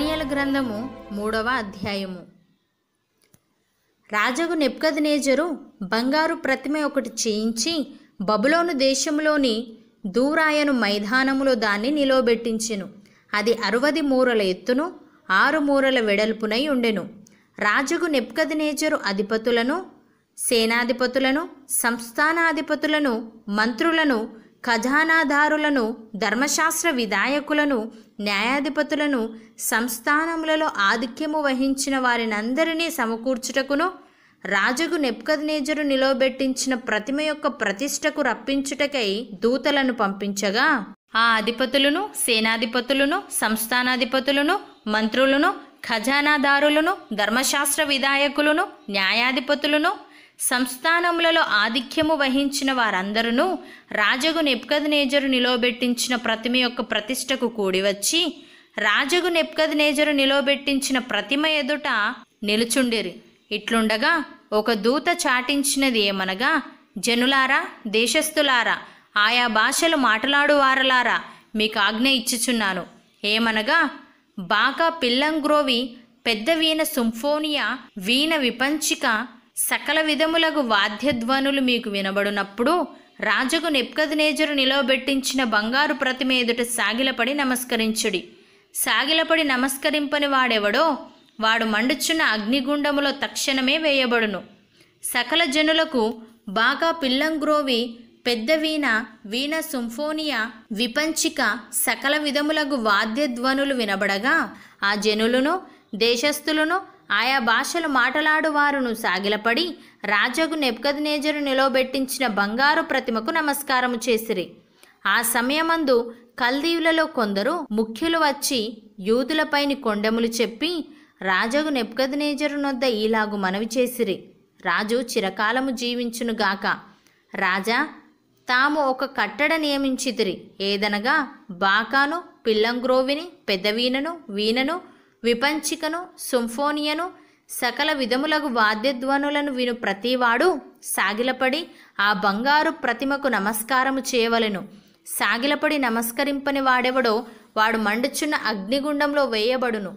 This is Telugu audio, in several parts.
దానియల గ్రంథము మూడవ అధ్యాయము రాజగు నేజరు బంగారు ప్రతిమ ఒకటి చేయించి బబులోను దేశంలోని దూరాయను మైదానములో దాన్ని నిలవబెట్టించెను అది అరవది మూరల ఎత్తును ఆరు మూరల వెడల్పునై ఉండెను రాజుకు నేజరు అధిపతులను సేనాధిపతులను సంస్థానాధిపతులను మంత్రులను ఖజానాదారులను ధర్మశాస్త్ర విధాయకులను న్యాయాధిపతులను సంస్థానములలో ఆధిక్యము వహించిన వారినందరినీ సమకూర్చుటకును రాజుకు నెప్కద్నేజరు నిలవబెట్టించిన ప్రతిమ యొక్క ప్రతిష్టకు రప్పించుటకై దూతలను పంపించగా ఆ అధిపతులను సేనాధిపతులను సంస్థానాధిపతులను మంత్రులను ఖజానాదారులను ధర్మశాస్త్ర విధాయకులను న్యాయాధిపతులను సంస్థానములలో ఆధిక్యము వహించిన వారందరూ రాజగు నెప్కదనేజరు నిలవబెట్టించిన ప్రతిమ యొక్క ప్రతిష్టకు కూడివచ్చి రాజగు నెప్కదనేజరు నిలవబెట్టించిన ప్రతిమ ఎదుట నిలుచుండిరి ఇట్లుండగా ఒక దూత చాటించినది ఏమనగా జనులారా దేశస్థులారా ఆయా భాషలు మాట్లాడువారలారా మీకు ఆజ్ఞ ఇచ్చుచున్నాను ఏమనగా బాగా పిల్లంగ్రోవి పెద్ద వీణ సుంఫోనియా వీణ విపంచిక సకల విధములకు వాద్యధ్వనులు మీకు వినబడినప్పుడు రాజుకు నెప్కదనేజరు నిలవబెట్టించిన బంగారు ప్రతిమ ఎదుట సాగిలపడి నమస్కరించుడి సాగిలపడి నమస్కరింపని వాడెవడో వాడు మండుచున్న అగ్నిగుండములో తక్షణమే వేయబడును సకల జనులకు బాగా పిల్లంగ్రోవి పెద్ద వీణ వీణ సుంఫోనియా విపంచిక సకల విధములకు వాద్యధ్వనులు వినబడగా ఆ జనులను దేశస్థులను ఆయా భాషలు మాటలాడువారును సాగిలపడి రాజగు నెప్కదినేజరు నిలవబెట్టించిన బంగారు ప్రతిమకు నమస్కారము చేసిరి ఆ సమయమందు కల్దీవులలో కొందరు ముఖ్యులు వచ్చి యూదులపైని కొండెములు చెప్పి రాజగు నెప్కద్నేజరు నొద్ద ఇలాగు మనవి చేసిరి రాజు చిరకాలము జీవించునుగాక రాజా తాము ఒక కట్టడ నియమించితిరి ఏదనగా బాకాను పిల్లంగ్రోవిని పెద్దవీనను వీనను విపంచికను సుంఫోనియను సకల విధములకు వాద్యధ్వనులను విను ప్రతివాడు సాగిలపడి ఆ బంగారు ప్రతిమకు నమస్కారము చేయవలెను సాగిలపడి నమస్కరింపని వాడెవడో వాడు మండుచున్న అగ్నిగుండంలో వేయబడును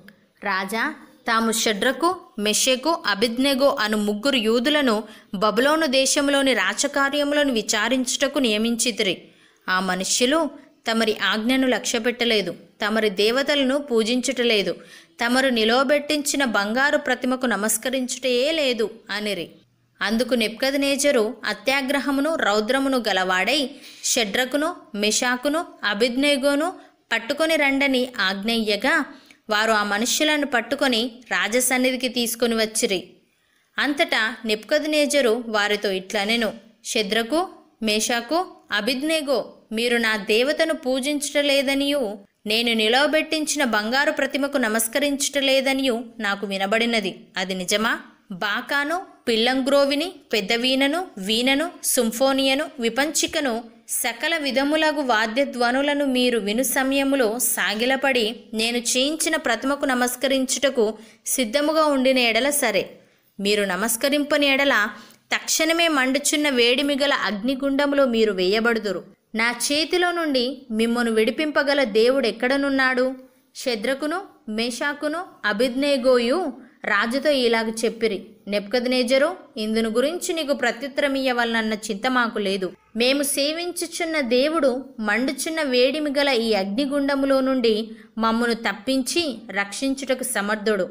రాజా తాము షడ్రకు మెషకు అభిజ్ఞగో అను ముగ్గురు యూదులను బబులోను దేశంలోని రాచకార్యములను విచారించుటకు నియమించితిరి ఆ మనుష్యులు తమరి ఆజ్ఞను లక్ష్యపెట్టలేదు తమరి దేవతలను పూజించుటలేదు తమరు నిలవబెట్టించిన బంగారు ప్రతిమకు నమస్కరించుటయే లేదు అనిరి అందుకు నేజరు అత్యాగ్రహమును రౌద్రమును గలవాడై షడ్రకును మిషాకును అభిజ్నేగోను పట్టుకొని రండని ఆజ్ఞయ్యగా వారు ఆ మనుష్యులను పట్టుకొని రాజసన్నిధికి తీసుకుని వచ్చిరి అంతటా నేజరు వారితో ఇట్లనెను షద్రకు మేషాకు అభిజ్ఞేగో మీరు నా దేవతను పూజించటలేదనియు నేను నిలవబెట్టించిన బంగారు ప్రతిమకు నమస్కరించటలేదనియు నాకు వినబడినది అది నిజమా బాకాను పిల్లంగ్రోవిని పెద్దవీనను వీణను సుంఫోనియను విపంచికను సకల విధములగు వాద్యధ్వనులను మీరు విను సమయములో సాగిలపడి నేను చేయించిన ప్రతిమకు నమస్కరించుటకు సిద్ధముగా ఉండిన ఎడల సరే మీరు నమస్కరింపని ఎడల తక్షణమే మండుచున్న వేడిమిగల అగ్నిగుండములో మీరు వేయబడుదురు నా చేతిలో నుండి మిమ్మను విడిపింపగల దేవుడు ఎక్కడనున్నాడు శద్రకును మేషాకును అభిజ్నేగోయు రాజుతో ఇలాగ చెప్పిరి నెప్కదనేజరు ఇందును గురించి నీకు ప్రత్యుత్తరమియ్యవలనన్న చింత మాకు లేదు మేము సేవించుచున్న దేవుడు మండుచున్న వేడిమి గల ఈ అగ్నిగుండములో నుండి మమ్మను తప్పించి రక్షించుటకు సమర్థుడు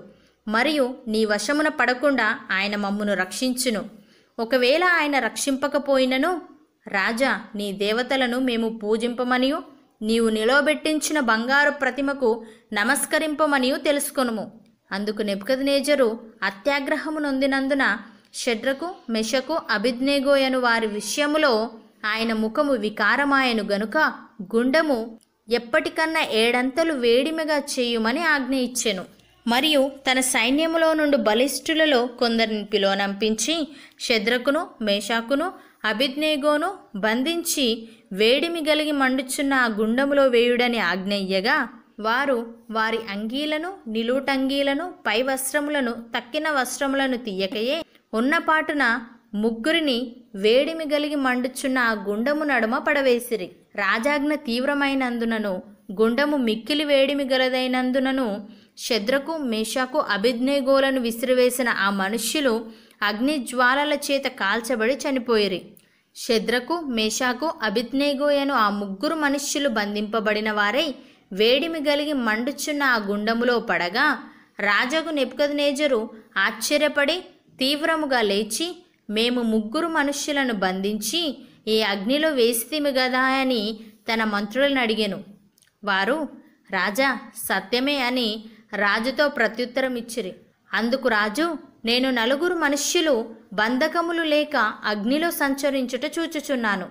మరియు నీ వశమున పడకుండా ఆయన మమ్మను రక్షించును ఒకవేళ ఆయన రక్షింపకపోయినను రాజా నీ దేవతలను మేము పూజింపమనియు నీవు నిలవబెట్టించిన బంగారు ప్రతిమకు నమస్కరింపమనియు తెలుసుకొనుము అందుకు నెబుకద్నేజరు అత్యాగ్రహము నొందినందున షడ్రకు మెషకు అభిజ్నేగోయను వారి విషయములో ఆయన ముఖము వికారమాయను గనుక గుండము ఎప్పటికన్నా ఏడంతలు వేడిమగా చేయుమని ఆజ్ఞ ఇచ్చెను మరియు తన సైన్యములో నుండి బలిష్ఠులలో కొందరిని పిలోనంపించి శద్రకును మేషాకును అభిజ్ఞేగోను బంధించి వేడిమి గలిగి మండుచున్న ఆ గుండములో వేయుడని ఆజ్ఞయ్యగా వారు వారి అంగీలను నిలువుటంగీలను పై వస్త్రములను తక్కిన వస్త్రములను తీయకయే ఉన్నపాటున ముగ్గురిని వేడిమి గలిగి మండుచున్న ఆ గుండము నడుమ పడవేసిరి రాజాజ్ఞ తీవ్రమైనందునను గుండము మిక్కిలి వేడిమి గలదైనందునను శద్రకు మేషాకు అభిజ్ఞేగోలను విసిరివేసిన ఆ మనుష్యులు అగ్ని జ్వాలల చేత కాల్చబడి చనిపోయిరి శద్రకు మేషాకు అభిజ్ఞేగోయను ఆ ముగ్గురు మనుష్యులు బంధింపబడిన వారై వేడిమి గలిగి మండుచున్న ఆ గుండములో పడగా రాజగు నెప్పుకదినేజరు ఆశ్చర్యపడి తీవ్రముగా లేచి మేము ముగ్గురు మనుష్యులను బంధించి ఈ అగ్నిలో వేసితిమి గదా అని తన మంత్రులను అడిగాను వారు రాజా సత్యమే అని రాజుతో ప్రత్యుత్తరం ఇచ్చిరి అందుకు రాజు నేను నలుగురు మనుష్యులు బంధకములు లేక అగ్నిలో సంచరించుట చూచుచున్నాను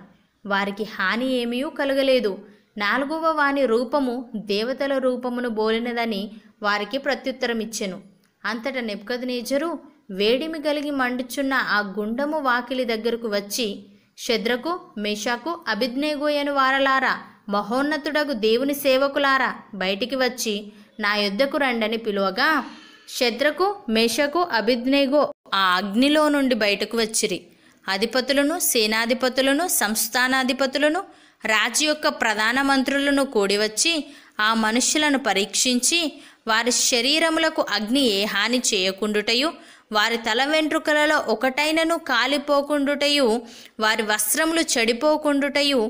వారికి హాని ఏమీ కలగలేదు నాలుగవ వాని రూపము దేవతల రూపమును బోలినదని వారికి ప్రత్యుత్తరమిచ్చెను అంతట నేజరు వేడిమి కలిగి మండుచున్న ఆ గుండము వాకిలి దగ్గరకు వచ్చి శద్రకు మేషాకు అభిజ్ఞేగోయను వారలారా మహోన్నతుడగు దేవుని సేవకులారా బయటికి వచ్చి నా యుద్ధకు రండని పిలువగా శద్రకు మేషకు అభిజ్ఞేగో ఆ అగ్నిలో నుండి బయటకు వచ్చిరి అధిపతులను సేనాధిపతులను సంస్థానాధిపతులను రాజు యొక్క ప్రధాన మంత్రులను కూడివచ్చి ఆ మనుష్యులను పరీక్షించి వారి శరీరములకు అగ్ని ఏ హాని చేయకుండుటయు వారి తల వెంట్రుకలలో ఒకటైనను కాలిపోకుండుటయు వారి వస్త్రములు చెడిపోకుండుటయు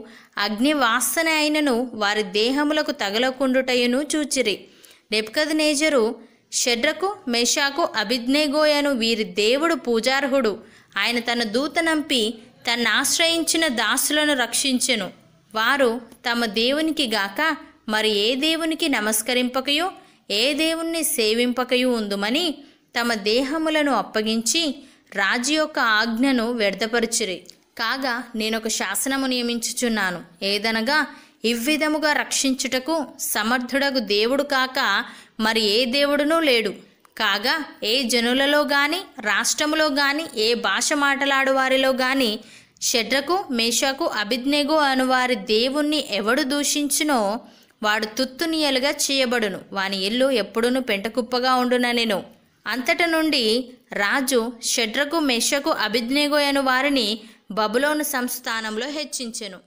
అగ్ని వాసన అయినను వారి దేహములకు తగలకుండుటయును చూచిరి నెప్కద్ నేజరు షడ్రకు మేషాకు అభిజ్ఞేగోయను వీరి దేవుడు పూజార్హుడు ఆయన తన దూతనంపి తన్ను ఆశ్రయించిన దాసులను రక్షించెను వారు తమ దేవునికి గాక మరి ఏ దేవునికి నమస్కరింపకయు ఏ దేవుణ్ణి సేవింపకయు ఉందుమని తమ దేహములను అప్పగించి రాజు యొక్క ఆజ్ఞను వ్యర్థపరిచిరి కాగా నేనొక శాసనము నియమించుచున్నాను ఏదనగా ఇవ్విధముగా రక్షించుటకు సమర్థుడగు దేవుడు కాక మరి ఏ దేవుడునూ లేడు కాగా ఏ జనులలో గాని రాష్ట్రములో గాని ఏ భాష మాటలాడు వారిలో గాని షడ్రకు మేషకు అభిజ్ఞగు అను వారి దేవుణ్ణి ఎవడు దూషించినో వాడు తుత్తునియలుగా చేయబడును వాని ఇల్లు ఎప్పుడునూ పెంటకుప్పగా ఉండుననెను అంతట నుండి రాజు షడ్రకు మేషకు అభిజ్ఞగు అను వారిని బబులోను సంస్థానంలో హెచ్చించెను